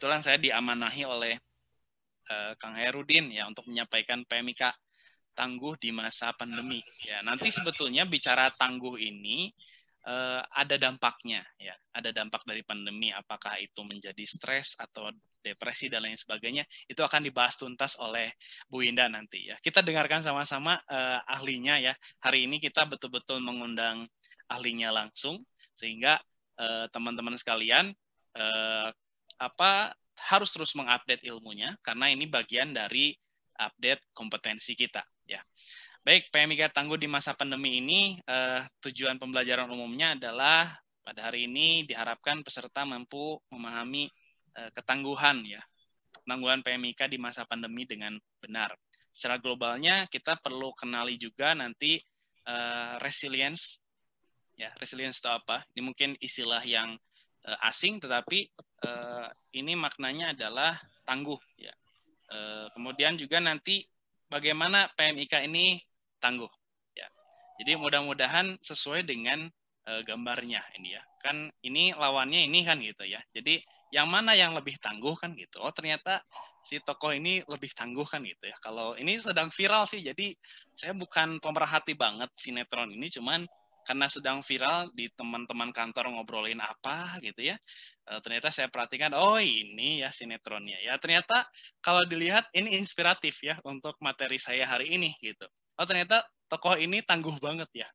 kebetulan saya diamanahi oleh uh, Kang Herudin ya untuk menyampaikan PMIK tangguh di masa pandemi. Ya, nanti sebetulnya bicara tangguh ini uh, ada dampaknya ya, ada dampak dari pandemi apakah itu menjadi stres atau depresi dan lain sebagainya itu akan dibahas tuntas oleh Bu Indah nanti ya. Kita dengarkan sama-sama uh, ahlinya ya. Hari ini kita betul-betul mengundang ahlinya langsung sehingga teman-teman uh, sekalian uh, apa harus terus mengupdate ilmunya karena ini bagian dari update kompetensi kita ya. Baik, PMIK tangguh di masa pandemi ini eh, tujuan pembelajaran umumnya adalah pada hari ini diharapkan peserta mampu memahami eh, ketangguhan ya, ketangguhan PMIK di masa pandemi dengan benar. Secara globalnya kita perlu kenali juga nanti eh, resilience ya, resilience itu apa? Ini mungkin istilah yang Eh, asing tetapi eh, ini maknanya adalah tangguh ya. Eh, kemudian juga nanti bagaimana PMIK ini tangguh ya. Jadi mudah-mudahan sesuai dengan gambarnya ini ya. Kan ini lawannya ini kan gitu ya. Jadi yang mana yang lebih tangguh kan gitu. Oh ternyata si tokoh ini lebih tangguh kan gitu ya. Kalau ini sedang viral sih, jadi saya bukan pemerhati banget sinetron ini, cuman karena sedang viral di teman-teman kantor ngobrolin apa gitu ya. Eh, ternyata saya perhatikan, oh ini ya sinetronnya. Ya ternyata kalau dilihat ini inspiratif ya untuk materi saya hari ini gitu. Oh ternyata tokoh ini tangguh banget ya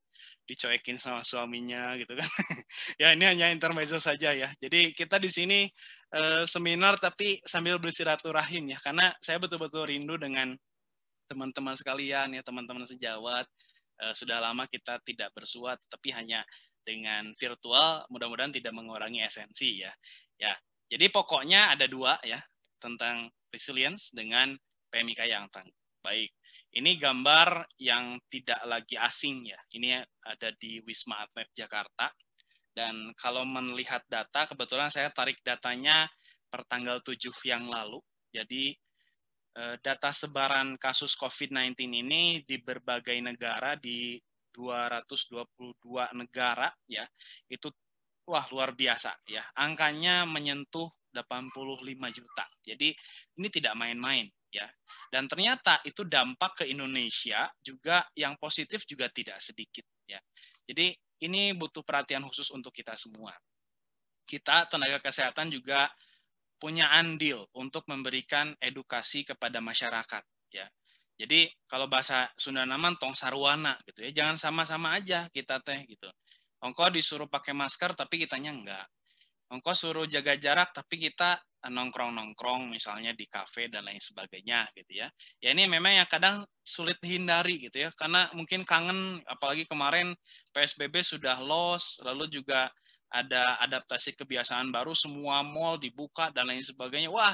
dicuekin sama suaminya gitu kan. ya ini hanya intermezzo saja ya. Jadi kita di sini e, seminar tapi sambil bersilaturahim ya karena saya betul-betul rindu dengan teman-teman sekalian ya, teman-teman sejawat Eh, sudah lama kita tidak bersua, tapi hanya dengan virtual mudah-mudahan tidak mengurangi esensi ya. Ya, jadi pokoknya ada dua ya tentang resilience dengan PMI yang tangguh. Baik, ini gambar yang tidak lagi asing ya. Ini ada di Wisma Atlet Jakarta. Dan kalau melihat data, kebetulan saya tarik datanya per tanggal 7 yang lalu. Jadi Eh, data sebaran kasus COVID-19 ini di berbagai negara di 222 negara ya itu wah luar biasa ya angkanya menyentuh 85 juta jadi ini tidak main-main ya dan ternyata itu dampak ke Indonesia juga yang positif juga tidak sedikit ya jadi ini butuh perhatian khusus untuk kita semua kita tenaga kesehatan juga punya andil untuk memberikan edukasi kepada masyarakat ya. Jadi kalau bahasa Sunda naman tong sarwana gitu ya. Jangan sama-sama aja kita teh gitu. Ongko disuruh pakai masker tapi kitanya enggak. Ongko suruh jaga jarak tapi kita eh, nongkrong-nongkrong misalnya di kafe dan lain sebagainya gitu ya. Ya ini memang yang kadang sulit hindari, gitu ya karena mungkin kangen apalagi kemarin PSBB sudah los lalu juga ada adaptasi kebiasaan baru, semua mall dibuka dan lain sebagainya. Wah,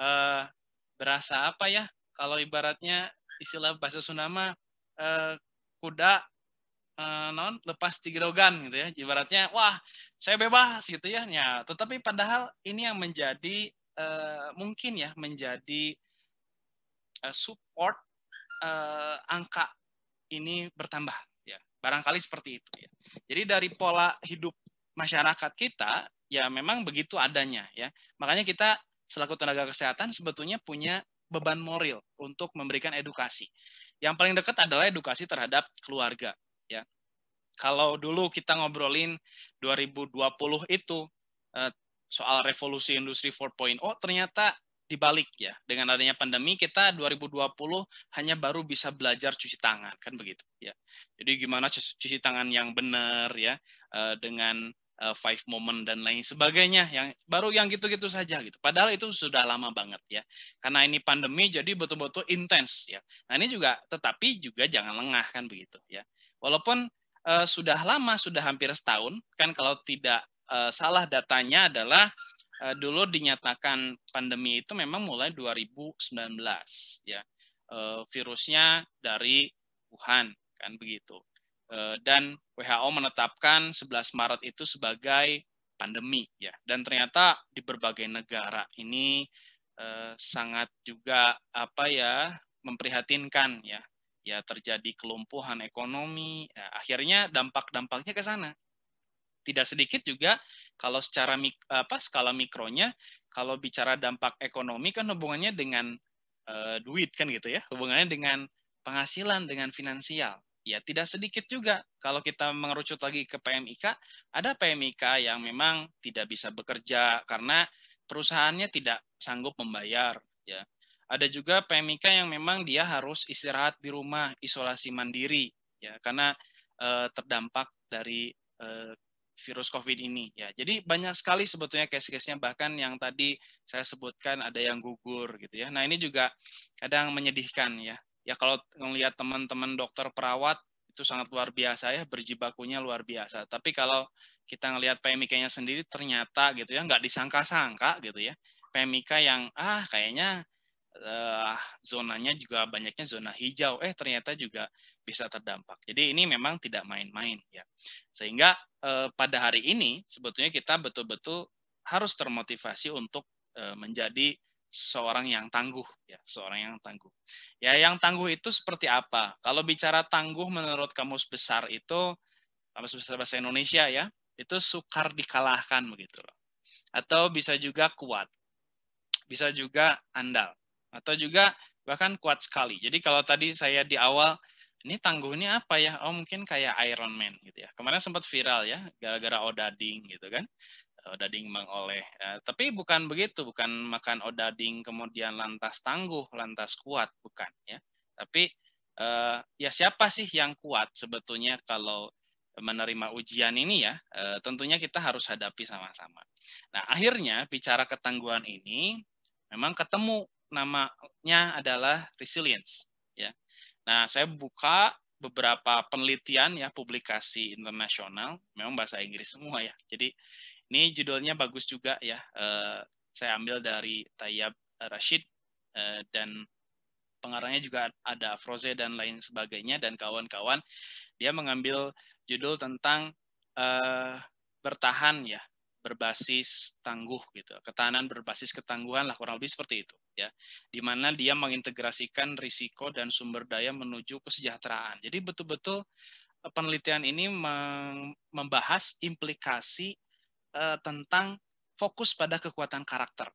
eh, berasa apa ya? Kalau ibaratnya istilah bahasa Sunama, eh, kuda eh, non lepas tigrogan gitu ya. Ibaratnya, wah, saya bebas gitu ya. ya tetapi padahal ini yang menjadi eh, mungkin ya menjadi eh, support eh, angka ini bertambah ya barangkali seperti itu ya jadi dari pola hidup masyarakat kita ya memang begitu adanya ya. Makanya kita selaku tenaga kesehatan sebetulnya punya beban moral untuk memberikan edukasi. Yang paling dekat adalah edukasi terhadap keluarga ya. Kalau dulu kita ngobrolin 2020 itu eh, soal revolusi industri 4.0 ternyata dibalik ya. Dengan adanya pandemi kita 2020 hanya baru bisa belajar cuci tangan kan begitu ya. Jadi gimana cuci tangan yang benar ya eh, dengan uh, five moment dan lain sebagainya yang baru yang gitu-gitu saja gitu. Padahal itu sudah lama banget ya. Karena ini pandemi jadi betul-betul intens ya. Nah ini juga tetapi juga jangan lengah kan begitu ya. Walaupun uh, sudah lama sudah hampir setahun kan kalau tidak uh, salah datanya adalah uh, dulu dinyatakan pandemi itu memang mulai 2019 ya. Uh, virusnya dari Wuhan kan begitu. Eh, dan WHO menetapkan 11 Maret itu sebagai pandemi ya dan ternyata di berbagai negara ini eh, sangat juga apa ya memprihatinkan ya ya terjadi kelumpuhan ekonomi ya, akhirnya dampak-dampaknya ke sana tidak sedikit juga kalau secara mik apa skala mikronya kalau bicara dampak ekonomi kan hubungannya dengan eh, duit kan gitu ya hubungannya dengan penghasilan dengan finansial ya tidak sedikit juga. Kalau kita mengerucut lagi ke PMIK, ada PMIK yang memang tidak bisa bekerja karena perusahaannya tidak sanggup membayar. Ya. Ada juga PMIK yang memang dia harus istirahat di rumah, isolasi mandiri, ya karena eh, terdampak dari eh, virus COVID ini. Ya, jadi banyak sekali sebetulnya case-case-nya bahkan yang tadi saya sebutkan ada yang gugur gitu ya. Nah ini juga kadang menyedihkan ya ya kalau ngelihat teman-teman dokter perawat itu sangat luar biasa ya berjibakunya luar biasa. Tapi kalau kita ngelihat PMIK-nya sendiri ternyata gitu ya nggak disangka-sangka gitu ya PMIK yang ah kayaknya eh, zonanya juga banyaknya zona hijau eh ternyata juga bisa terdampak. Jadi ini memang tidak main-main ya. Sehingga eh, pada hari ini sebetulnya kita betul-betul harus termotivasi untuk eh, menjadi seseorang yang tangguh ya seorang yang tangguh ya yang tangguh itu seperti apa kalau bicara tangguh menurut kamus besar itu kamus besar bahasa Indonesia ya itu sukar dikalahkan begitu loh atau bisa juga kuat bisa juga andal atau juga bahkan kuat sekali jadi kalau tadi saya di awal ini tangguh ini apa ya oh mungkin kayak Iron Man gitu ya kemarin sempat viral ya gara-gara Odading gitu kan odading mengoleh. Uh, tapi bukan begitu, bukan makan odading kemudian lantas tangguh, lantas kuat, bukan ya. Tapi uh, ya siapa sih yang kuat sebetulnya kalau menerima ujian ini ya, uh, tentunya kita harus hadapi sama-sama. Nah, akhirnya bicara ketangguhan ini memang ketemu namanya adalah resilience ya. Nah, saya buka beberapa penelitian ya publikasi internasional memang bahasa Inggris semua ya. Jadi ini judulnya bagus juga ya. Uh, saya ambil dari Tayyab Rashid uh, dan pengarangnya juga ada Froze dan lain sebagainya dan kawan-kawan. Dia mengambil judul tentang uh, bertahan ya, berbasis tangguh gitu. Ketahanan berbasis ketangguhan lah kurang lebih seperti itu ya. Di mana dia mengintegrasikan risiko dan sumber daya menuju kesejahteraan. Jadi betul-betul penelitian ini membahas implikasi uh, tentang fokus pada kekuatan karakter.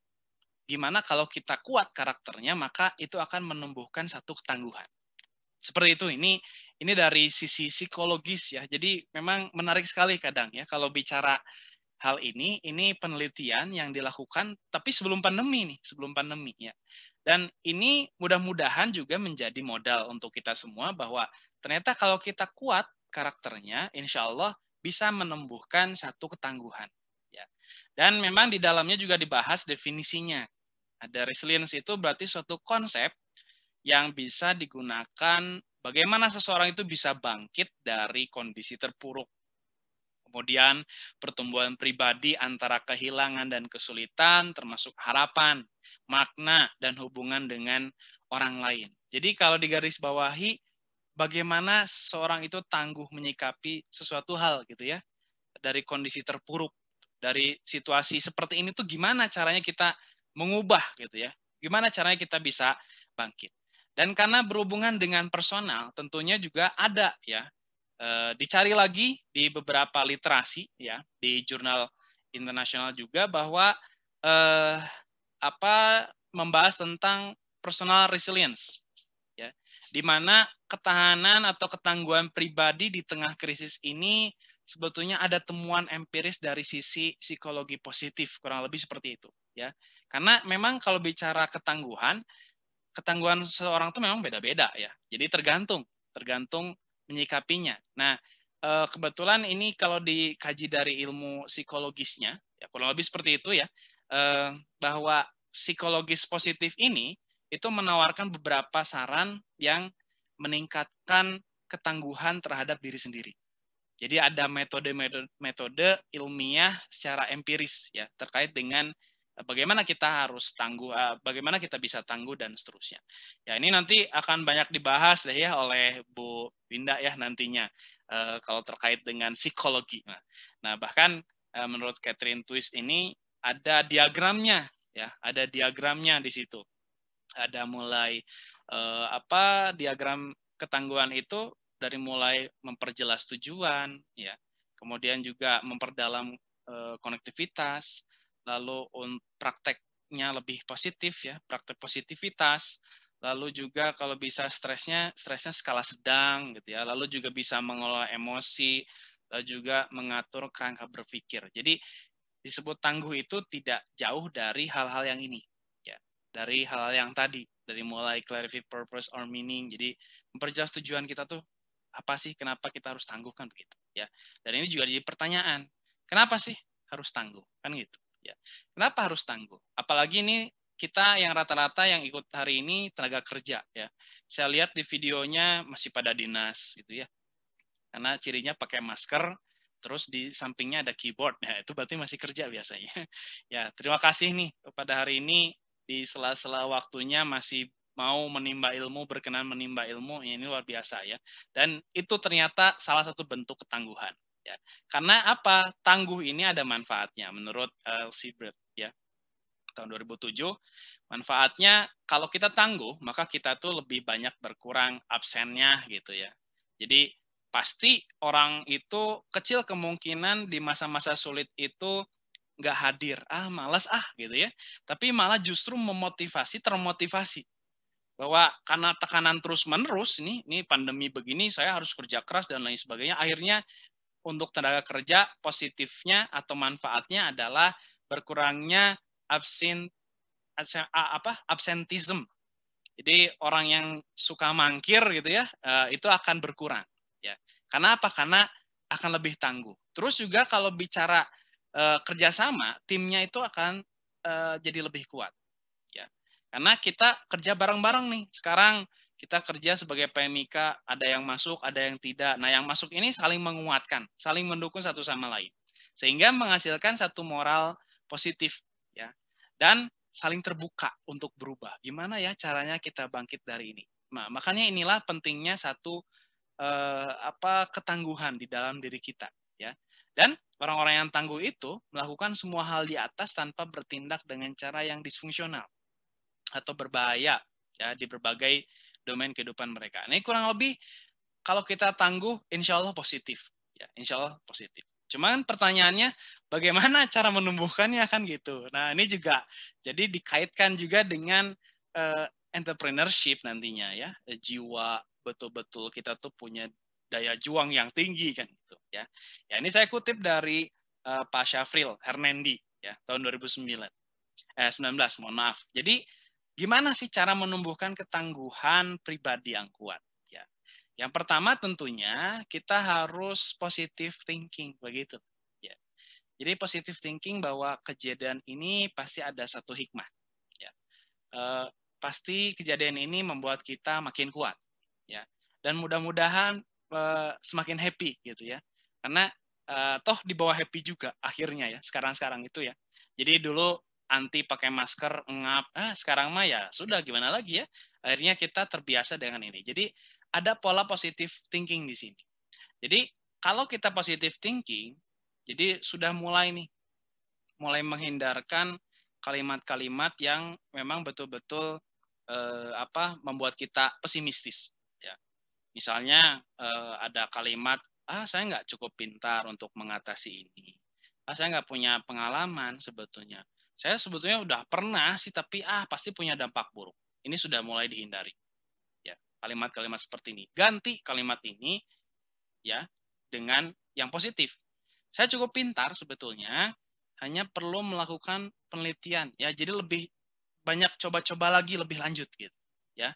Gimana kalau kita kuat karakternya, maka itu akan menumbuhkan satu ketangguhan. Seperti itu. Ini ini dari sisi psikologis ya. Jadi memang menarik sekali kadang ya kalau bicara hal ini ini penelitian yang dilakukan tapi sebelum pandemi nih sebelum pandemi ya dan ini mudah-mudahan juga menjadi modal untuk kita semua bahwa ternyata kalau kita kuat karakternya insya Allah bisa menumbuhkan satu ketangguhan dan memang di dalamnya juga dibahas definisinya. Ada resilience itu berarti suatu konsep yang bisa digunakan bagaimana seseorang itu bisa bangkit dari kondisi terpuruk. Kemudian pertumbuhan pribadi antara kehilangan dan kesulitan termasuk harapan, makna, dan hubungan dengan orang lain. Jadi kalau digaris bawahi, bagaimana seseorang itu tangguh menyikapi sesuatu hal gitu ya dari kondisi terpuruk dari situasi seperti ini tuh gimana caranya kita mengubah gitu ya. Gimana caranya kita bisa bangkit. Dan karena berhubungan dengan personal, tentunya juga ada ya e, dicari lagi di beberapa literasi ya di jurnal internasional juga bahwa e, apa membahas tentang personal resilience ya di mana ketahanan atau ketangguhan pribadi di tengah krisis ini sebetulnya ada temuan empiris dari sisi psikologi positif kurang lebih seperti itu ya karena memang kalau bicara ketangguhan ketangguhan seseorang itu memang beda-beda ya jadi tergantung tergantung menyikapinya nah eh, kebetulan ini kalau dikaji dari ilmu psikologisnya ya kurang lebih seperti itu ya eh, bahwa psikologis positif ini itu menawarkan beberapa saran yang meningkatkan ketangguhan terhadap diri sendiri jadi ada metode-metode ilmiah secara empiris ya terkait dengan eh, bagaimana kita harus tangguh, eh, bagaimana kita bisa tangguh dan seterusnya. Ya ini nanti akan banyak dibahas deh ya oleh Bu Winda ya nantinya eh, kalau terkait dengan psikologi. Nah, nah bahkan menurut Catherine Twist ini ada diagramnya ya, ada diagramnya di situ. Ada mulai apa diagram ketangguhan itu dari mulai memperjelas tujuan, ya, kemudian juga memperdalam e, konektivitas, lalu prakteknya lebih positif ya, praktek positivitas, lalu juga kalau bisa stresnya stresnya skala sedang gitu ya, lalu juga bisa mengelola emosi, lalu juga mengatur kerangka berpikir. Jadi disebut tangguh itu tidak jauh dari hal-hal yang ini, ya, dari hal-hal yang tadi dari mulai clarify purpose or meaning. Jadi memperjelas tujuan kita tuh apa sih kenapa kita harus tangguhkan begitu? Ya. Dan ini juga jadi pertanyaan. Kenapa sih harus tangguh? Kan gitu. Ya. Kenapa harus tangguh? Apalagi ini kita yang rata-rata yang ikut hari ini tenaga kerja ya. Saya lihat di videonya masih pada dinas gitu ya. Karena cirinya pakai masker, terus di sampingnya ada keyboard. ya itu berarti masih kerja biasanya. ya, terima kasih nih pada hari ini di sela-sela waktunya masih mau menimba ilmu, berkenan menimba ilmu, ya ini luar biasa ya. Dan itu ternyata salah satu bentuk ketangguhan. Ya. Karena apa? Tangguh ini ada manfaatnya menurut uh, eh, Siebert ya. Tahun 2007, manfaatnya kalau kita tangguh, maka kita tuh lebih banyak berkurang absennya gitu ya. Jadi pasti orang itu kecil kemungkinan di masa-masa sulit itu nggak hadir, ah malas ah gitu ya. Tapi malah justru memotivasi, termotivasi bahwa karena tekanan terus menerus ini ini pandemi begini saya harus kerja keras dan lain sebagainya akhirnya untuk tenaga kerja positifnya atau manfaatnya adalah berkurangnya absen, absen apa absentism jadi orang yang suka mangkir gitu ya eh, itu akan berkurang ya karena apa karena akan lebih tangguh terus juga kalau bicara eh, kerjasama timnya itu akan eh, jadi lebih kuat karena kita kerja bareng-bareng nih. Sekarang kita kerja sebagai PMIK, ada yang masuk, ada yang tidak. Nah, yang masuk ini saling menguatkan, saling mendukung satu sama lain. Sehingga menghasilkan satu moral positif ya. Dan saling terbuka untuk berubah. Gimana ya caranya kita bangkit dari ini? Nah, makanya inilah pentingnya satu eh, apa ketangguhan di dalam diri kita ya. Dan orang-orang yang tangguh itu melakukan semua hal di atas tanpa bertindak dengan cara yang disfungsional atau berbahaya ya di berbagai domain kehidupan mereka. Ini kurang lebih kalau kita tangguh, insya Allah positif. Ya, insya Allah positif. Cuman pertanyaannya, bagaimana cara menumbuhkannya kan gitu. Nah ini juga jadi dikaitkan juga dengan uh, entrepreneurship nantinya ya, jiwa betul-betul kita tuh punya daya juang yang tinggi kan gitu ya. Ya ini saya kutip dari uh, Pak Syafril Hernandi ya tahun 2009 eh 19 mohon maaf. Jadi Gimana sih cara menumbuhkan ketangguhan pribadi yang kuat? Ya. Yang pertama tentunya kita harus positif thinking begitu. Ya. Jadi positif thinking bahwa kejadian ini pasti ada satu hikmah. Ya. E, pasti kejadian ini membuat kita makin kuat. Ya. Dan mudah-mudahan e, semakin happy gitu ya. Karena e, toh di bawah happy juga akhirnya ya sekarang-sekarang itu ya. Jadi dulu anti pakai masker, ngap, ah sekarang mah ya sudah gimana lagi ya. Akhirnya kita terbiasa dengan ini. Jadi ada pola positif thinking di sini. Jadi kalau kita positif thinking, jadi sudah mulai nih, mulai menghindarkan kalimat-kalimat yang memang betul-betul eh, apa membuat kita pesimistis. Ya. Misalnya eh, ada kalimat ah saya nggak cukup pintar untuk mengatasi ini ah saya nggak punya pengalaman sebetulnya saya sebetulnya udah pernah sih, tapi ah pasti punya dampak buruk. Ini sudah mulai dihindari. Ya, kalimat-kalimat seperti ini. Ganti kalimat ini ya dengan yang positif. Saya cukup pintar sebetulnya, hanya perlu melakukan penelitian ya. Jadi lebih banyak coba-coba lagi lebih lanjut gitu ya.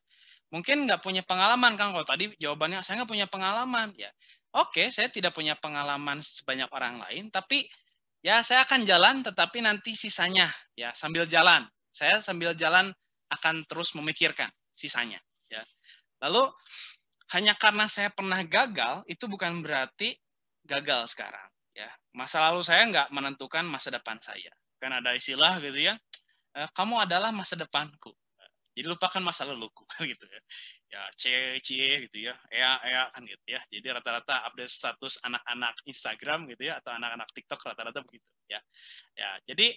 Mungkin nggak punya pengalaman kan kalau tadi jawabannya saya nggak punya pengalaman ya. Oke, saya tidak punya pengalaman sebanyak orang lain, tapi ya saya akan jalan tetapi nanti sisanya ya sambil jalan saya sambil jalan akan terus memikirkan sisanya ya lalu hanya karena saya pernah gagal itu bukan berarti gagal sekarang ya masa lalu saya nggak menentukan masa depan saya kan ada istilah gitu ya eh, kamu adalah masa depanku jadi lupakan masa laluku kan gitu ya ya C, C gitu ya, ya ya kan gitu ya. Jadi rata-rata update status anak-anak Instagram gitu ya atau anak-anak TikTok rata-rata begitu ya. Ya, jadi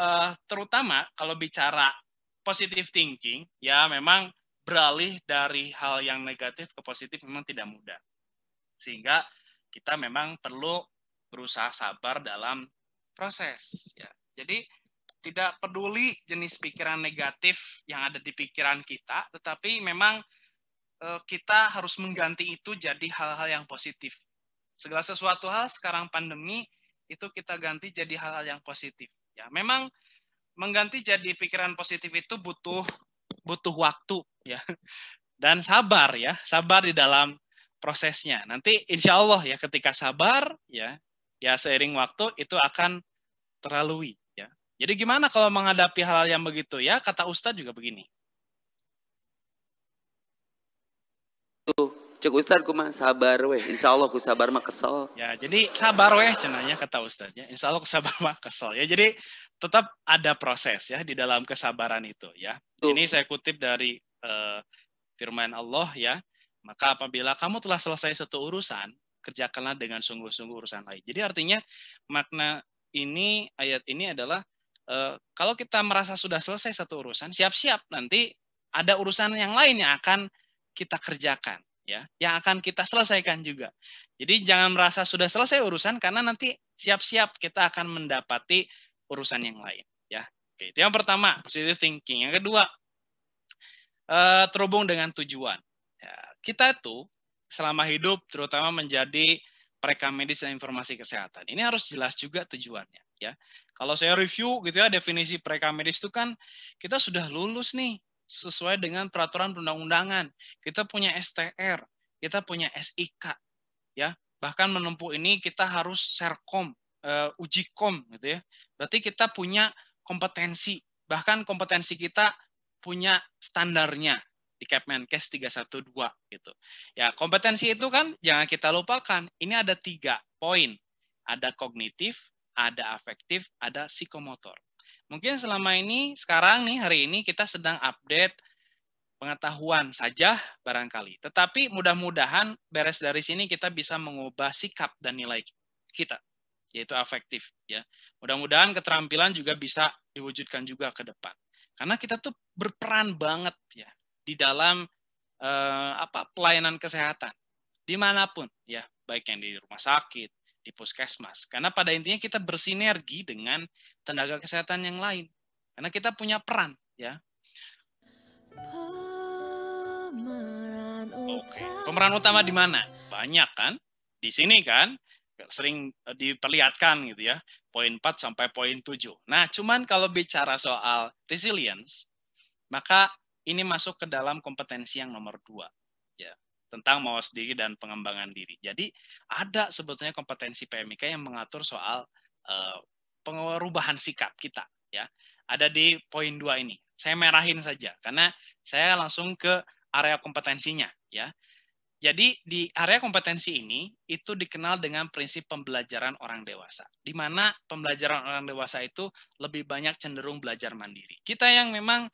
uh, terutama kalau bicara positive thinking ya memang beralih dari hal yang negatif ke positif memang tidak mudah. Sehingga kita memang perlu berusaha sabar dalam proses ya. Jadi tidak peduli jenis pikiran negatif yang ada di pikiran kita, tetapi memang Eh, kita harus mengganti itu jadi hal-hal yang positif. Segala sesuatu hal sekarang pandemi itu kita ganti jadi hal-hal yang positif. Ya, memang mengganti jadi pikiran positif itu butuh butuh waktu ya. Dan sabar ya, sabar di dalam prosesnya. Nanti insya Allah ya ketika sabar ya, ya seiring waktu itu akan terlalui ya. Jadi gimana kalau menghadapi hal, -hal yang begitu ya? Kata Ustadz juga begini. tuh cek Ustad mah sabar weh insya Allah ku sabar mah kesel ya jadi sabar weh cenanya kata Ustadnya insya Allah ku sabar mah kesel ya jadi tetap ada proses ya di dalam kesabaran itu ya tuh. ini saya kutip dari uh, firman Allah ya maka apabila kamu telah selesai satu urusan kerjakanlah dengan sungguh-sungguh urusan lain jadi artinya makna ini ayat ini adalah uh, kalau kita merasa sudah selesai satu urusan siap-siap nanti ada urusan yang lain yang akan kita kerjakan ya, yang akan kita selesaikan juga. Jadi jangan merasa sudah selesai urusan karena nanti siap-siap kita akan mendapati urusan yang lain ya. Oke, itu yang pertama, positive thinking. Yang kedua, eh, terhubung dengan tujuan. Ya, kita itu selama hidup terutama menjadi perekam medis dan informasi kesehatan. Ini harus jelas juga tujuannya ya. Kalau saya review gitu ya definisi perekam medis itu kan kita sudah lulus nih sesuai dengan peraturan perundang-undangan. Kita punya STR, kita punya SIK, ya. Bahkan menempuh ini kita harus serkom, uh, eh, ujikom, gitu ya. Berarti kita punya kompetensi, bahkan kompetensi kita punya standarnya di Kepmenkes 312 gitu. Ya, kompetensi itu kan jangan kita lupakan. Ini ada tiga poin. Ada kognitif, ada afektif, ada psikomotor. Mungkin selama ini, sekarang nih, hari ini kita sedang update pengetahuan saja barangkali. Tetapi mudah-mudahan beres dari sini kita bisa mengubah sikap dan nilai kita, yaitu afektif. ya. Mudah-mudahan keterampilan juga bisa diwujudkan juga ke depan. Karena kita tuh berperan banget ya di dalam eh, apa pelayanan kesehatan dimanapun ya, baik yang di rumah sakit, di puskesmas. Karena pada intinya kita bersinergi dengan tenaga kesehatan yang lain. Karena kita punya peran, ya. Oke. Pemeran utama di mana? Banyak kan? Di sini kan sering eh, diperlihatkan gitu ya. Poin 4 sampai poin 7. Nah, cuman kalau bicara soal resilience, maka ini masuk ke dalam kompetensi yang nomor dua. Ya tentang mawas diri dan pengembangan diri. Jadi ada sebetulnya kompetensi PMIK yang mengatur soal uh, eh, pengubahan sikap kita ya. Ada di poin dua ini. Saya merahin saja karena saya langsung ke area kompetensinya ya. Jadi di area kompetensi ini itu dikenal dengan prinsip pembelajaran orang dewasa. Di mana pembelajaran orang dewasa itu lebih banyak cenderung belajar mandiri. Kita yang memang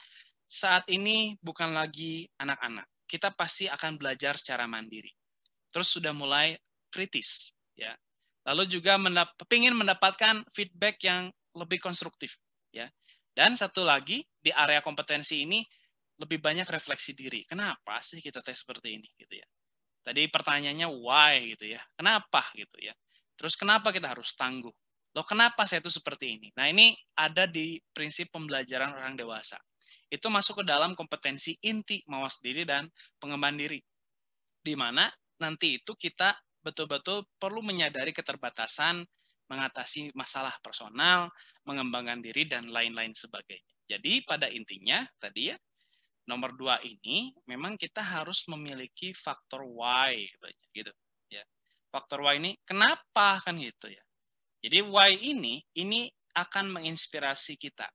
saat ini bukan lagi anak-anak kita pasti akan belajar secara mandiri. Terus sudah mulai kritis, ya. Lalu juga mendap ingin mendapatkan feedback yang lebih konstruktif, ya. Dan satu lagi di area kompetensi ini lebih banyak refleksi diri. Kenapa sih kita tes seperti ini, gitu ya? Tadi pertanyaannya why gitu ya, kenapa gitu ya. Terus kenapa kita harus tangguh? Loh kenapa saya itu seperti ini? Nah ini ada di prinsip pembelajaran orang dewasa itu masuk ke dalam kompetensi inti mawas diri dan pengembangan diri. Di mana nanti itu kita betul-betul perlu menyadari keterbatasan, mengatasi masalah personal, mengembangkan diri, dan lain-lain sebagainya. Jadi pada intinya tadi ya, nomor dua ini memang kita harus memiliki faktor why gitu, gitu ya. Faktor why ini kenapa kan gitu ya. Jadi why ini ini akan menginspirasi kita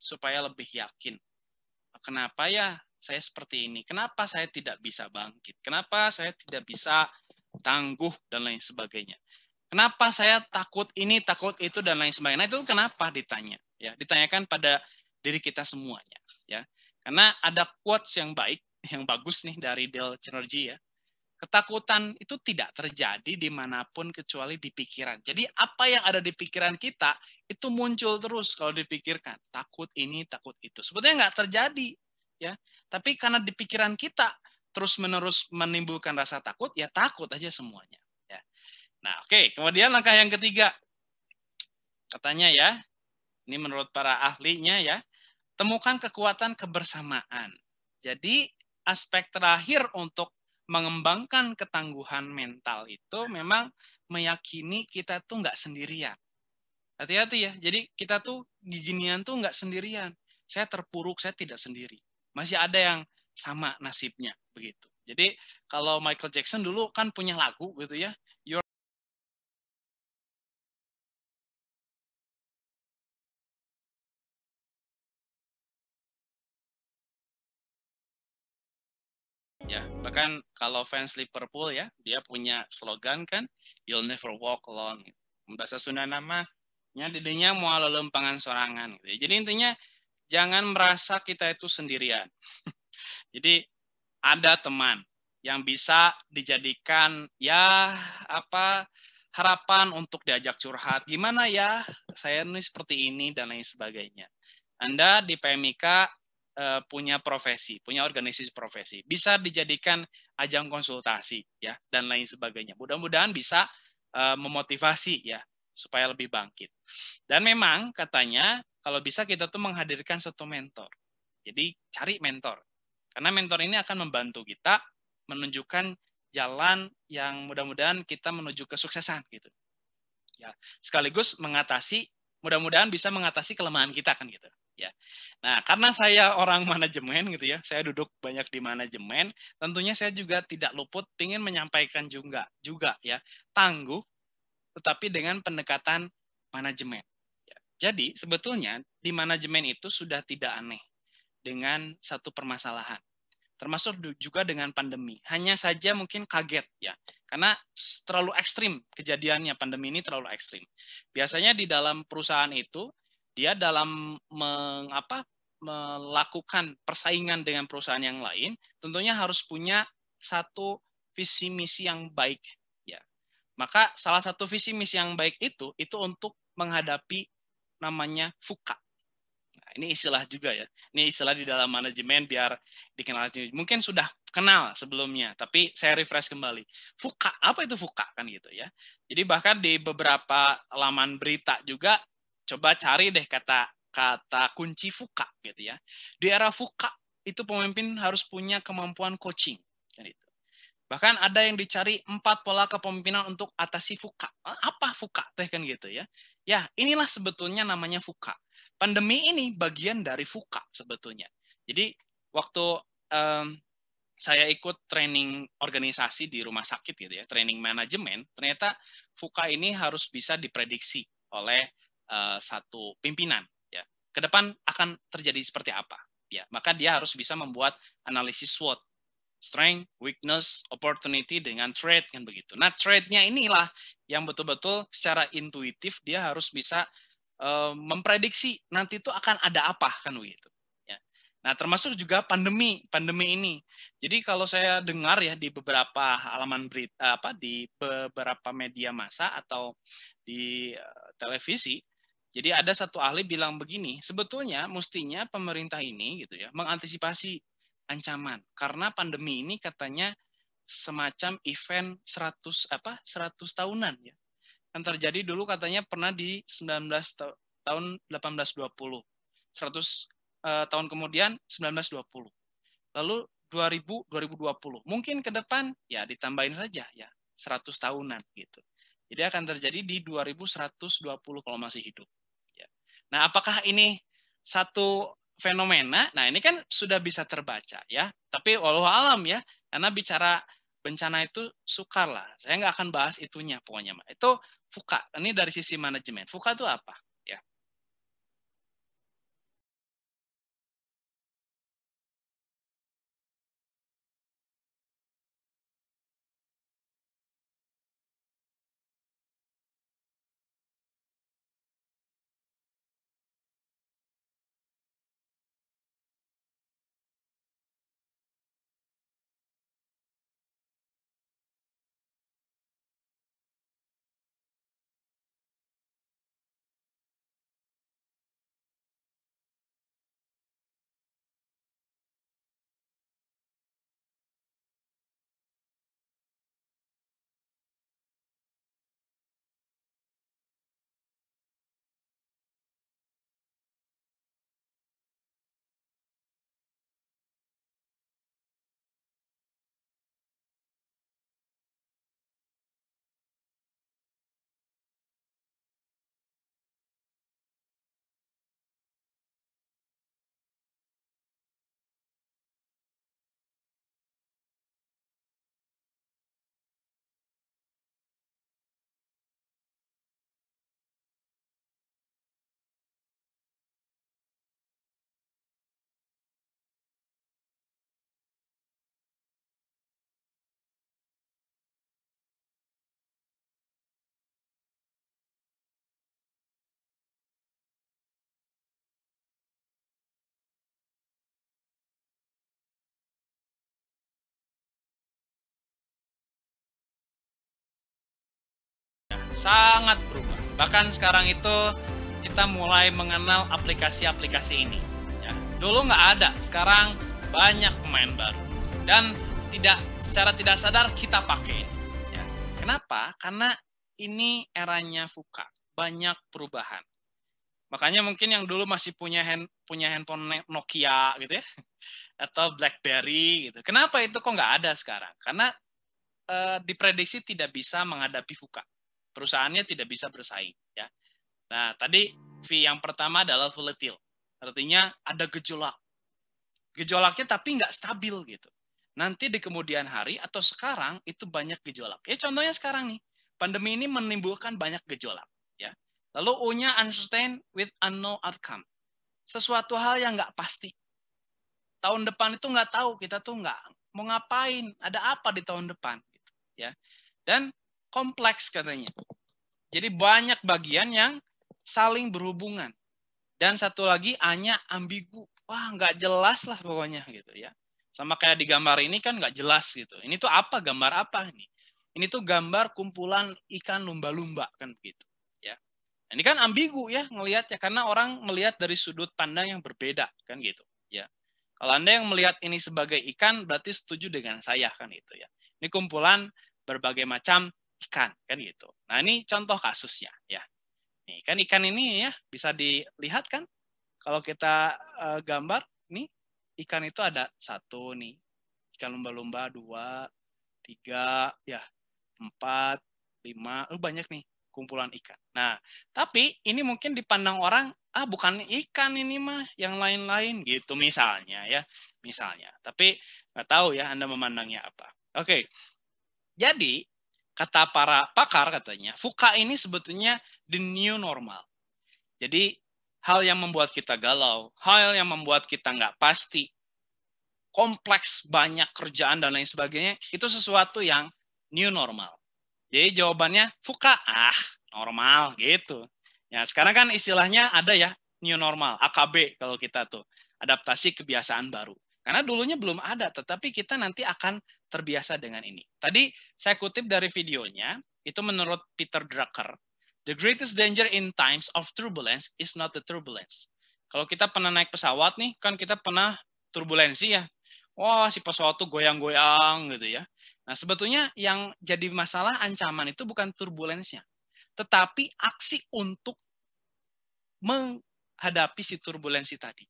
supaya lebih yakin kenapa ya saya seperti ini? Kenapa saya tidak bisa bangkit? Kenapa saya tidak bisa tangguh dan lain sebagainya? Kenapa saya takut ini, takut itu dan lain sebagainya? Nah, itu kenapa ditanya? Ya, ditanyakan pada diri kita semuanya, ya. Karena ada quotes yang baik, yang bagus nih dari Dale Carnegie ya. Ketakutan itu tidak terjadi dimanapun kecuali di pikiran. Jadi apa yang ada di pikiran kita itu muncul terus kalau dipikirkan. Takut ini, takut itu. Sebetulnya nggak terjadi. ya. Tapi karena di pikiran kita terus-menerus menimbulkan rasa takut, ya takut aja semuanya. Ya. Nah oke, okay. kemudian langkah yang ketiga. Katanya ya, ini menurut para ahlinya ya, temukan kekuatan kebersamaan. Jadi aspek terakhir untuk mengembangkan ketangguhan mental itu memang meyakini kita tuh nggak sendirian. Hati-hati ya. Jadi kita tuh giginian tuh nggak sendirian. Saya terpuruk, saya tidak sendiri. Masih ada yang sama nasibnya begitu. Jadi kalau Michael Jackson dulu kan punya lagu gitu ya, ya. Bahkan kalau fans Liverpool ya, dia punya slogan kan, you'll never walk alone. Bahasa Sunda nama, ya didinya mau lelempangan sorangan. Jadi intinya jangan merasa kita itu sendirian. Jadi ada teman yang bisa dijadikan ya apa harapan untuk diajak curhat. Gimana ya saya ini seperti ini dan lain sebagainya. Anda di PMIK Eh, punya profesi, punya organisasi profesi, bisa dijadikan ajang konsultasi ya dan lain sebagainya. Mudah-mudahan bisa eh, memotivasi ya supaya lebih bangkit. Dan memang katanya kalau bisa kita tuh menghadirkan satu mentor. Jadi cari mentor. Karena mentor ini akan membantu kita menunjukkan jalan yang mudah-mudahan kita menuju kesuksesan gitu. Ya, sekaligus mengatasi mudah-mudahan bisa mengatasi kelemahan kita kan gitu ya. Nah, karena saya orang manajemen gitu ya, saya duduk banyak di manajemen, tentunya saya juga tidak luput ingin menyampaikan juga juga ya, tangguh tetapi dengan pendekatan manajemen. Ya. Jadi, sebetulnya di manajemen itu sudah tidak aneh dengan satu permasalahan termasuk juga dengan pandemi. Hanya saja mungkin kaget ya, karena terlalu ekstrim kejadiannya pandemi ini terlalu ekstrim. Biasanya di dalam perusahaan itu dia dalam mengapa melakukan persaingan dengan perusahaan yang lain, tentunya harus punya satu visi misi yang baik ya. Maka salah satu visi misi yang baik itu itu untuk menghadapi namanya fuka. Nah, ini istilah juga ya. Ini istilah di dalam manajemen biar dikenal mungkin sudah kenal sebelumnya, tapi saya refresh kembali. Fuka, apa itu fuka kan gitu ya. Jadi bahkan di beberapa laman berita juga coba cari deh kata kata kunci fuka gitu ya. Di era fuka itu pemimpin harus punya kemampuan coaching. Gitu. Bahkan ada yang dicari empat pola kepemimpinan untuk atasi fuka. Eh, apa fuka teh kan gitu ya. Ya, inilah sebetulnya namanya fuka. Pandemi ini bagian dari fuka sebetulnya. Jadi waktu um, saya ikut training organisasi di rumah sakit gitu ya, training manajemen, ternyata fuka ini harus bisa diprediksi oleh Eh, satu pimpinan ya ke depan akan terjadi seperti apa ya maka dia harus bisa membuat analisis SWOT strength, weakness, opportunity dengan threat kan begitu. Nah, threatnya inilah yang betul-betul secara intuitif dia harus bisa uh, memprediksi nanti itu akan ada apa kan begitu. Ya. Nah, termasuk juga pandemi, pandemi ini. Jadi kalau saya dengar ya di beberapa halaman berita apa di beberapa media massa atau di eh, televisi jadi ada satu ahli bilang begini, sebetulnya mestinya pemerintah ini gitu ya mengantisipasi ancaman karena pandemi ini katanya semacam event 100 apa 100 tahunan ya. Yang terjadi dulu katanya pernah di 19 ta tahun 1820. 100 eh, tahun kemudian 1920. Lalu 2000 2020. Mungkin ke depan ya ditambahin saja ya 100 tahunan gitu. Jadi akan terjadi di 2120 kalau masih hidup. Nah, apakah ini satu fenomena? Nah, ini kan sudah bisa terbaca ya. Tapi walau alam ya, karena bicara bencana itu sukar lah. Saya nggak akan bahas itunya pokoknya. Itu FUKA. Ini dari sisi manajemen. FUKA itu apa? sangat berubah. Bahkan sekarang itu kita mulai mengenal aplikasi-aplikasi ini. Ya. Dulu nggak ada, sekarang banyak pemain baru dan tidak secara tidak sadar kita pakai. Ya. Kenapa? Karena ini eranya fuka, banyak perubahan. Makanya mungkin yang dulu masih punya hand, punya handphone Nokia gitu ya atau BlackBerry gitu. Kenapa itu kok nggak ada sekarang? Karena eh, diprediksi tidak bisa menghadapi VUCA perusahaannya tidak bisa bersaing ya. Nah, tadi v yang pertama adalah volatile. Artinya ada gejolak. Gejolaknya tapi nggak stabil gitu. Nanti di kemudian hari atau sekarang itu banyak gejolak. Ya contohnya sekarang nih, pandemi ini menimbulkan banyak gejolak ya. Lalu u nya uncertain with unknown outcome. Sesuatu hal yang nggak pasti. Tahun depan itu nggak tahu kita tuh nggak mau ngapain, ada apa di tahun depan gitu, ya. Dan kompleks katanya. Jadi banyak bagian yang saling berhubungan. Dan satu lagi hanya ambigu. Wah, nggak jelas lah pokoknya gitu ya. Sama kayak di gambar ini kan nggak jelas gitu. Ini tuh apa? Gambar apa ini? Ini tuh gambar kumpulan ikan lumba-lumba kan begitu. Ya. Ini kan ambigu ya ngelihat ya karena orang melihat dari sudut pandang yang berbeda kan gitu. Ya. Kalau Anda yang melihat ini sebagai ikan berarti setuju dengan saya kan gitu ya. Ini kumpulan berbagai macam ikan kan gitu. Nah ini contoh kasusnya ya. Nih kan ikan ini ya bisa dilihat kan kalau kita uh, gambar nih ikan itu ada satu nih ikan lumba-lumba dua tiga ya empat lima oh banyak nih kumpulan ikan. Nah tapi ini mungkin dipandang orang ah bukan ikan ini mah yang lain-lain gitu misalnya ya misalnya. Tapi nggak tahu ya Anda memandangnya apa. Oke. Jadi kata para pakar katanya, fuka ini sebetulnya the new normal. Jadi hal yang membuat kita galau, hal yang membuat kita nggak pasti, kompleks banyak kerjaan dan lain sebagainya, itu sesuatu yang new normal. Jadi jawabannya fuka, ah normal gitu. Ya sekarang kan istilahnya ada ya new normal, AKB kalau kita tuh adaptasi kebiasaan baru. Karena dulunya belum ada, tetapi kita nanti akan terbiasa dengan ini. Tadi saya kutip dari videonya, itu menurut Peter Drucker, the greatest danger in times of turbulence is not the turbulence. Kalau kita pernah naik pesawat nih, kan kita pernah turbulensi ya. Wah, si pesawat tuh goyang-goyang gitu ya. Nah, sebetulnya yang jadi masalah ancaman itu bukan turbulensnya, tetapi aksi untuk menghadapi si turbulensi tadi.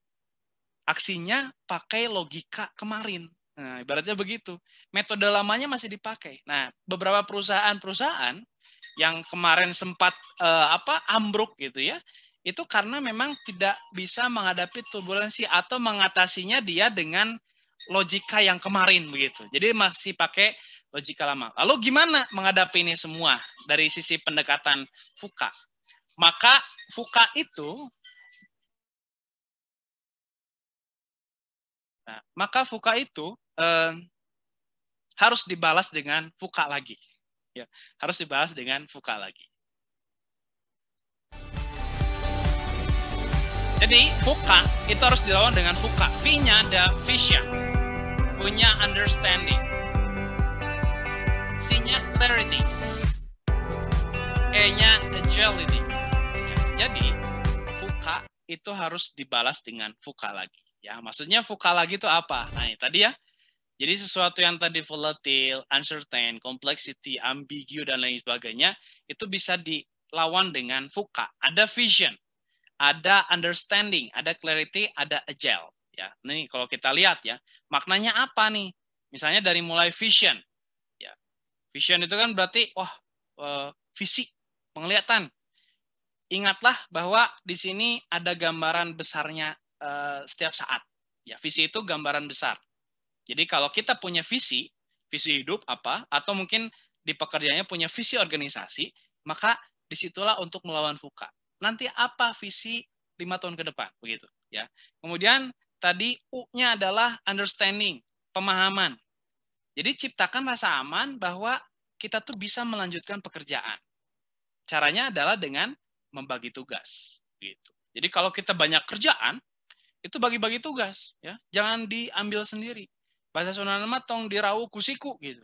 Aksinya pakai logika kemarin. Nah, ibaratnya begitu. Metode lamanya masih dipakai. Nah, beberapa perusahaan-perusahaan yang kemarin sempat uh, apa ambruk gitu ya, itu karena memang tidak bisa menghadapi turbulensi atau mengatasinya dia dengan logika yang kemarin begitu. Jadi masih pakai logika lama. Lalu gimana menghadapi ini semua dari sisi pendekatan fuka? Maka fuka itu Nah, maka fuka itu eh, harus dibalas dengan fuka lagi. Ya, harus dibalas dengan fuka lagi. Jadi fuka itu harus dilawan dengan fuka. V-nya ada vision, punya understanding, C-nya clarity, E-nya agility. Ya, jadi fuka itu harus dibalas dengan fuka lagi. Ya, maksudnya fuka lagi itu apa? Nah, tadi ya jadi sesuatu yang tadi volatile, uncertain, complexity, ambigu, dan lain sebagainya, itu bisa dilawan dengan fuka. Ada vision, ada understanding, ada clarity, ada agile. Ya, ini kalau kita lihat ya, maknanya apa nih? Misalnya dari mulai vision. Ya, vision itu kan berarti, wah, oh, visi, penglihatan. Ingatlah bahwa di sini ada gambaran besarnya eh, setiap saat. Ya, visi itu gambaran besar jadi kalau kita punya visi, visi hidup apa, atau mungkin di pekerjaannya punya visi organisasi, maka disitulah untuk melawan VUCA. Nanti apa visi lima tahun ke depan, begitu ya. Kemudian tadi U-nya adalah understanding, pemahaman. Jadi ciptakan rasa aman bahwa kita tuh bisa melanjutkan pekerjaan. Caranya adalah dengan membagi tugas, gitu. Jadi kalau kita banyak kerjaan, itu bagi-bagi tugas, ya. Jangan diambil sendiri. Bahasa Sunda nama tong dirau kusiku gitu.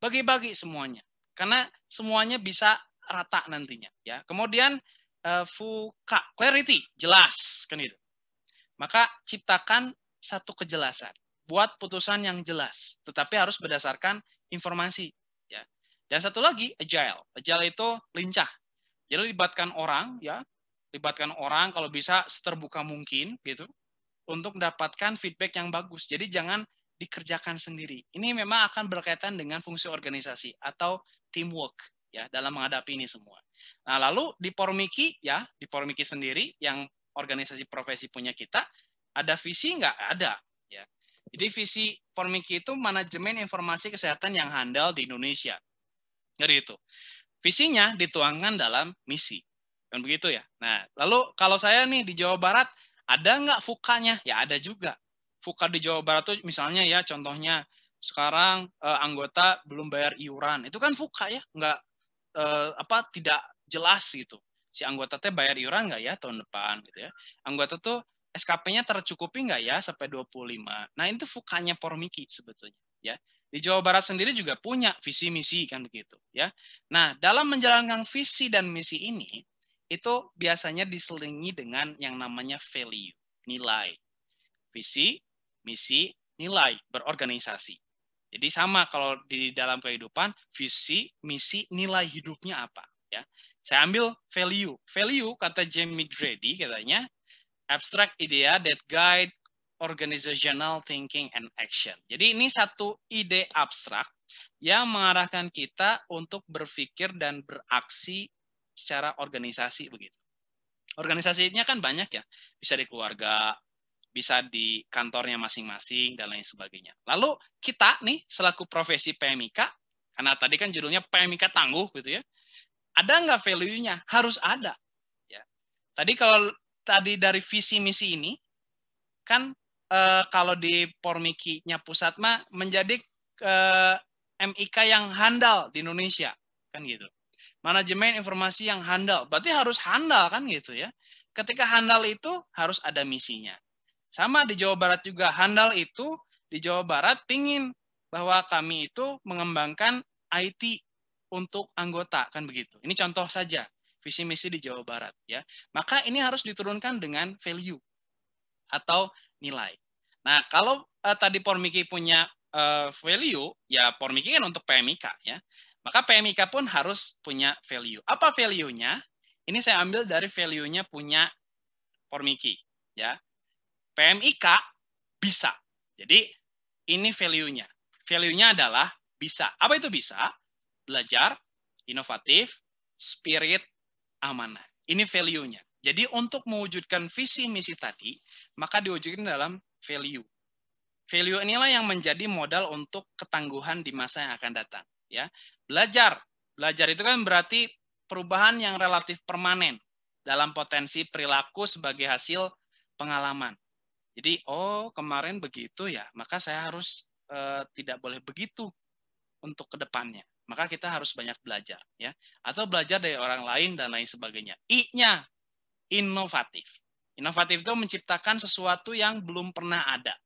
Bagi-bagi semuanya. Karena semuanya bisa rata nantinya ya. Kemudian uh, eh, fuka clarity, jelas kan itu. Maka ciptakan satu kejelasan. Buat putusan yang jelas, tetapi harus berdasarkan informasi ya. Dan satu lagi agile. Agile itu lincah. Jadi libatkan orang ya, libatkan orang kalau bisa seterbuka mungkin gitu untuk mendapatkan feedback yang bagus. Jadi jangan dikerjakan sendiri. Ini memang akan berkaitan dengan fungsi organisasi atau teamwork ya dalam menghadapi ini semua. Nah, lalu di Pormiki ya, di Pormiki sendiri yang organisasi profesi punya kita, ada visi nggak? Ada ya. Jadi visi Pormiki itu manajemen informasi kesehatan yang handal di Indonesia. Jadi itu. Visinya dituangkan dalam misi. Kan begitu ya. Nah, lalu kalau saya nih di Jawa Barat ada nggak fukanya? Ya ada juga. Fukar di Jawa Barat tuh misalnya ya contohnya sekarang eh, anggota belum bayar iuran itu kan fuka ya nggak eh, apa tidak jelas gitu si anggota teh bayar iuran nggak ya tahun depan gitu ya anggota tuh SKP-nya tercukupi nggak ya sampai 25 nah itu fukanya Pormiki sebetulnya ya di Jawa Barat sendiri juga punya visi misi kan begitu ya nah dalam menjalankan visi dan misi ini itu biasanya diselingi dengan yang namanya value nilai visi misi, nilai, berorganisasi. Jadi sama kalau di dalam kehidupan, visi, misi, nilai hidupnya apa. Ya, saya ambil value. Value kata Jamie Grady katanya abstract idea that guide organizational thinking and action. Jadi ini satu ide abstrak yang mengarahkan kita untuk berpikir dan beraksi secara organisasi begitu. Organisasinya kan banyak ya, bisa di keluarga, bisa di kantornya masing-masing dan lain sebagainya. Lalu kita nih selaku profesi PMIK, karena tadi kan judulnya PMIK tangguh gitu ya, ada nggak value-nya? Harus ada. Ya. Tadi kalau tadi dari visi misi ini, kan e, kalau di Pormiki-nya pusat mah menjadi e, eh, MIK yang handal di Indonesia kan gitu. Manajemen informasi yang handal, berarti harus handal kan gitu ya. Ketika handal itu harus ada misinya sama di Jawa Barat juga handal itu di Jawa Barat pingin bahwa kami itu mengembangkan IT untuk anggota kan begitu. Ini contoh saja visi misi di Jawa Barat ya. Maka ini harus diturunkan dengan value atau nilai. Nah, kalau uh, tadi Pormiki punya uh, value, ya Pormiki kan untuk PMIK ya. Maka PMIK pun harus punya value. Apa value-nya? Ini saya ambil dari value-nya punya Pormiki ya. PMIK bisa. Jadi ini value-nya. Value-nya adalah bisa. Apa itu bisa? Belajar, inovatif, spirit, amanah. Ini value-nya. Jadi untuk mewujudkan visi misi tadi, maka diwujudkan dalam value. Value inilah yang menjadi modal untuk ketangguhan di masa yang akan datang. Ya, belajar, belajar itu kan berarti perubahan yang relatif permanen dalam potensi perilaku sebagai hasil pengalaman. Jadi oh kemarin begitu ya, maka saya harus e, tidak boleh begitu untuk kedepannya. Maka kita harus banyak belajar ya, atau belajar dari orang lain dan lain sebagainya. I-nya inovatif. Inovatif itu menciptakan sesuatu yang belum pernah ada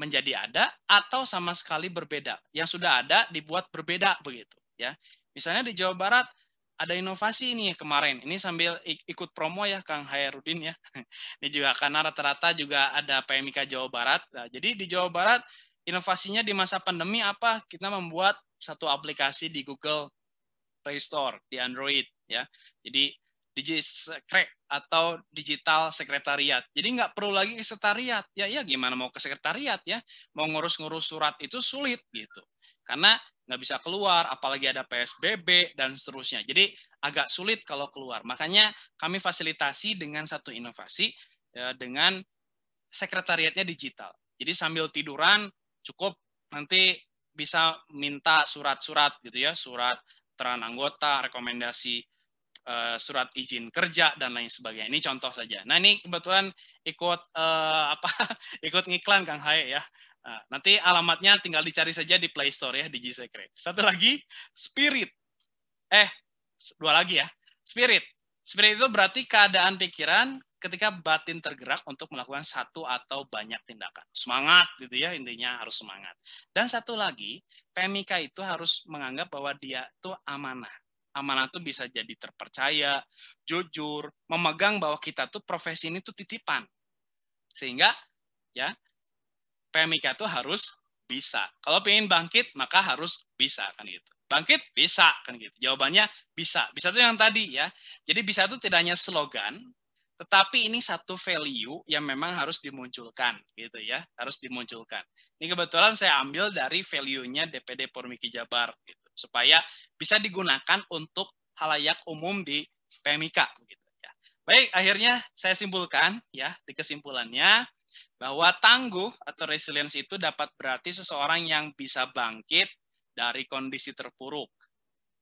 menjadi ada atau sama sekali berbeda. Yang sudah ada dibuat berbeda begitu ya. Misalnya di Jawa Barat ada inovasi nih kemarin. Ini sambil ikut promo ya Kang Hairudin ya. Ini juga karena rata-rata juga ada PMIK Jawa Barat. Nah, jadi di Jawa Barat inovasinya di masa pandemi apa? Kita membuat satu aplikasi di Google Play Store di Android ya. Jadi Digisekret atau digital sekretariat. Jadi nggak perlu lagi ke sekretariat. Ya, ya gimana mau ke sekretariat ya? Mau ngurus-ngurus surat itu sulit gitu. Karena nggak bisa keluar, apalagi ada PSBB dan seterusnya. Jadi agak sulit kalau keluar. Makanya kami fasilitasi dengan satu inovasi ya, dengan sekretariatnya digital. Jadi sambil tiduran cukup nanti bisa minta surat-surat gitu ya, surat terang anggota, rekomendasi eh, surat izin kerja dan lain sebagainya. Ini contoh saja. Nah ini kebetulan ikut uh, apa ikut ngiklan Kang Haye ya. Nah, nanti alamatnya tinggal dicari saja di Play Store ya, G Secret. Satu lagi, spirit. Eh, dua lagi ya. Spirit. Spirit itu berarti keadaan pikiran ketika batin tergerak untuk melakukan satu atau banyak tindakan. Semangat gitu ya, intinya harus semangat. Dan satu lagi, PMIK itu harus menganggap bahwa dia itu amanah. Amanah itu bisa jadi terpercaya, jujur, memegang bahwa kita tuh profesi ini tuh titipan. Sehingga ya PMIK itu harus bisa. Kalau pengen bangkit, maka harus bisa kan gitu. Bangkit bisa kan gitu. Jawabannya bisa. Bisa itu yang tadi ya. Jadi bisa itu tidak hanya slogan, tetapi ini satu value yang memang harus dimunculkan gitu ya, harus dimunculkan. Ini kebetulan saya ambil dari value-nya DPD Pormiki Jabar gitu, supaya bisa digunakan untuk halayak umum di PMIK gitu ya. Baik, akhirnya saya simpulkan ya di kesimpulannya bahwa tangguh atau resilience itu dapat berarti seseorang yang bisa bangkit dari kondisi terpuruk.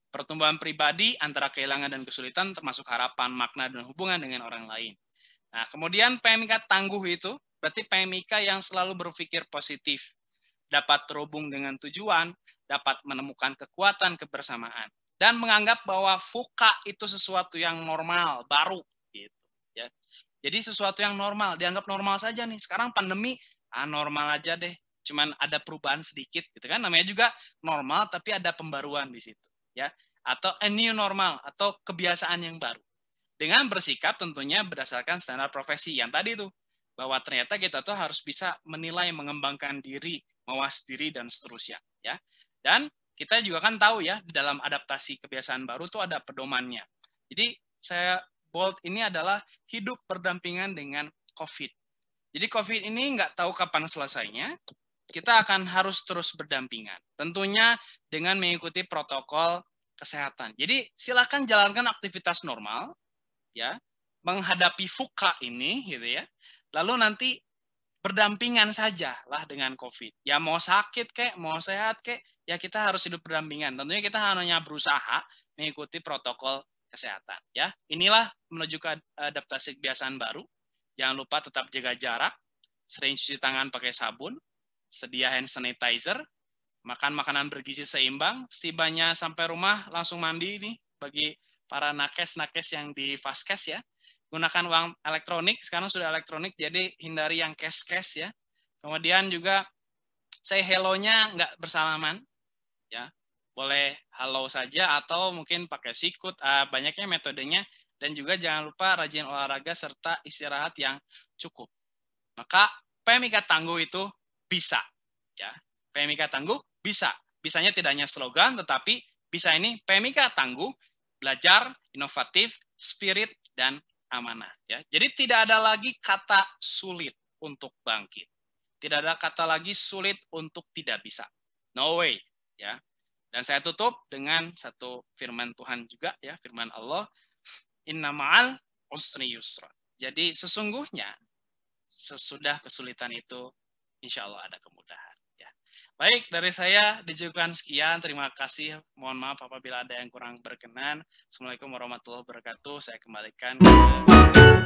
Pertumbuhan pribadi antara kehilangan dan kesulitan termasuk harapan, makna, dan hubungan dengan orang lain. Nah, kemudian PMIK tangguh itu berarti PMIK yang selalu berpikir positif, dapat terhubung dengan tujuan, dapat menemukan kekuatan kebersamaan, dan menganggap bahwa fuka itu sesuatu yang normal, baru, jadi sesuatu yang normal, dianggap normal saja nih. Sekarang pandemi, ah normal aja deh. Cuman ada perubahan sedikit gitu kan. Namanya juga normal tapi ada pembaruan di situ, ya. Atau a new normal atau kebiasaan yang baru. Dengan bersikap tentunya berdasarkan standar profesi yang tadi itu bahwa ternyata kita tuh harus bisa menilai, mengembangkan diri, mewasdiri diri dan seterusnya, ya. Dan kita juga kan tahu ya di dalam adaptasi kebiasaan baru tuh ada pedomannya. Jadi saya Bold ini adalah hidup berdampingan dengan COVID. Jadi COVID ini nggak tahu kapan selesainya, kita akan harus terus berdampingan. Tentunya dengan mengikuti protokol kesehatan. Jadi silakan jalankan aktivitas normal, ya, menghadapi fuka ini, gitu ya. Lalu nanti berdampingan saja lah dengan COVID. Ya mau sakit kek, mau sehat kek, ya kita harus hidup berdampingan. Tentunya kita hanya berusaha mengikuti protokol kesehatan ya. Inilah menuju ke eh, adaptasi kebiasaan baru. Jangan lupa tetap jaga jarak, sering cuci tangan pakai sabun, sedia hand sanitizer, makan makanan bergizi seimbang, setibanya sampai rumah langsung mandi nih bagi para nakes-nakes yang di vaskes ya. Gunakan uang elektronik, sekarang sudah elektronik, jadi hindari yang cash-cash ya. Kemudian juga saya hello-nya nggak bersalaman, ya boleh halo saja atau mungkin pakai sikut, uh, banyaknya metodenya. Dan juga jangan lupa rajin olahraga serta istirahat yang cukup. Maka PMIK tangguh itu bisa. ya PMIK tangguh bisa. Bisanya tidak hanya slogan, tetapi bisa ini PMIK tangguh, belajar, inovatif, spirit, dan amanah. Ya. Jadi tidak ada lagi kata sulit untuk bangkit. Tidak ada kata lagi sulit untuk tidak bisa. No way. Ya. Dan saya tutup dengan satu firman Tuhan juga ya, firman Allah, "Inna ma'al usri yusra." Jadi sesungguhnya sesudah kesulitan itu insya Allah ada kemudahan ya. Baik, dari saya dijukan sekian. Terima kasih. Mohon maaf apabila ada yang kurang berkenan. Assalamualaikum warahmatullahi wabarakatuh. Saya kembalikan ke